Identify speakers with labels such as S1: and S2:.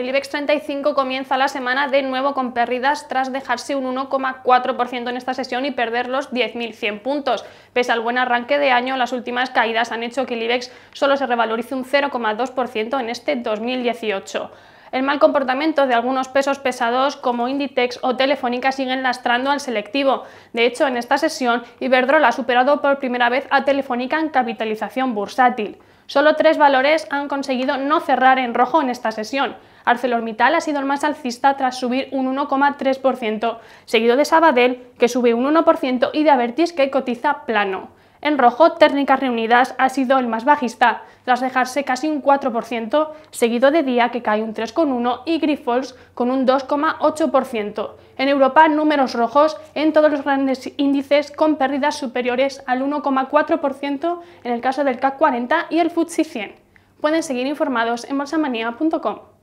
S1: El IBEX 35 comienza la semana de nuevo con pérdidas tras dejarse un 1,4% en esta sesión y perder los 10.100 puntos. Pese al buen arranque de año, las últimas caídas han hecho que el IBEX solo se revalorice un 0,2% en este 2018. El mal comportamiento de algunos pesos pesados como Inditex o Telefónica siguen lastrando al selectivo. De hecho, en esta sesión, Iberdrola ha superado por primera vez a Telefónica en capitalización bursátil. Solo tres valores han conseguido no cerrar en rojo en esta sesión. ArcelorMittal ha sido el más alcista tras subir un 1,3%, seguido de Sabadell, que sube un 1%, y de Avertis, que cotiza plano. En rojo, Técnicas Reunidas ha sido el más bajista, tras dejarse casi un 4%, seguido de Día, que cae un 3,1%, y Grifols con un 2,8%. En Europa, números rojos en todos los grandes índices, con pérdidas superiores al 1,4% en el caso del CAC 40 y el FTSE 100. Pueden seguir informados en bolsamanía.com.